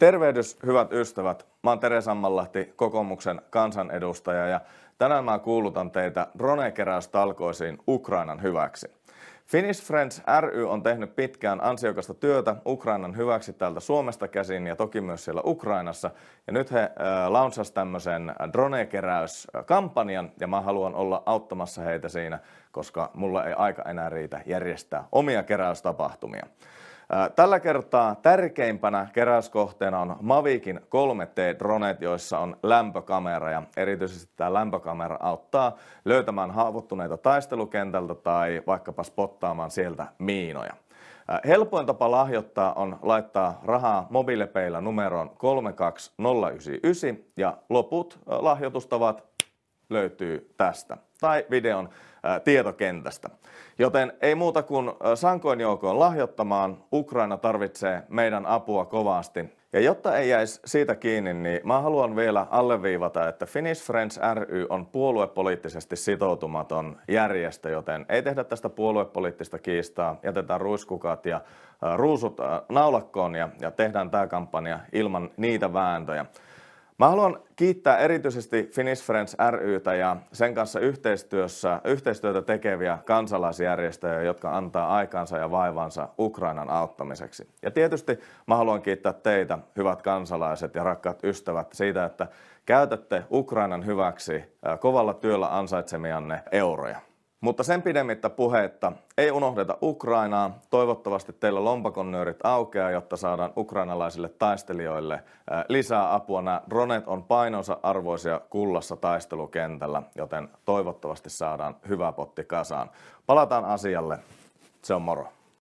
Tervehdys, hyvät ystävät. Mä oon Tere Sammanlahti, kokoomuksen kansanedustaja ja tänään mä kuulutan teitä dronekeräystalkoisiin Ukrainan hyväksi. Finnish Friends ry on tehnyt pitkään ansiokasta työtä Ukrainan hyväksi täältä Suomesta käsin ja toki myös siellä Ukrainassa. Ja nyt he äh, launsasivat tämmöisen dronekeräyskampanjan ja mä haluan olla auttamassa heitä siinä, koska mulla ei aika enää riitä järjestää omia keräystapahtumia. Tällä kertaa tärkeimpänä keräyskohteena on Mavikin 3T-dronet, joissa on lämpökamera ja erityisesti tämä lämpökamera auttaa löytämään haavoittuneita taistelukentältä tai vaikkapa spottaamaan sieltä miinoja. Helpoin tapa lahjoittaa on laittaa rahaa mobiilepeillä numeroon 32099 ja loput lahjoitustavat löytyy tästä tai videon tietokentästä. Joten ei muuta kuin sankoin joukoon lahjoittamaan. Ukraina tarvitsee meidän apua kovasti. Ja jotta ei jäisi siitä kiinni, niin mä haluan vielä alleviivata, että Finnish Friends ry on puoluepoliittisesti sitoutumaton järjestö, joten ei tehdä tästä puoluepoliittista kiistaa. Jätetään ruiskukat ja ruusut naulakkoon ja, ja tehdään tämä kampanja ilman niitä vääntöjä. Mä haluan kiittää erityisesti Finnish Friends rytä ja sen kanssa yhteistyössä, yhteistyötä tekeviä kansalaisjärjestöjä, jotka antaa aikansa ja vaivansa Ukrainan auttamiseksi. Ja tietysti mä haluan kiittää teitä, hyvät kansalaiset ja rakkaat ystävät, siitä, että käytätte Ukrainan hyväksi kovalla työllä ansaitsemianne euroja. Mutta sen pidemmittä puheetta ei unohdeta Ukrainaa. Toivottavasti teillä lompakonnöörit aukeaa, jotta saadaan ukrainalaisille taistelijoille lisää apua. Nämä dronet on painonsa arvoisia kullassa taistelukentällä, joten toivottavasti saadaan hyvä potti kasaan. Palataan asialle. Se on moro.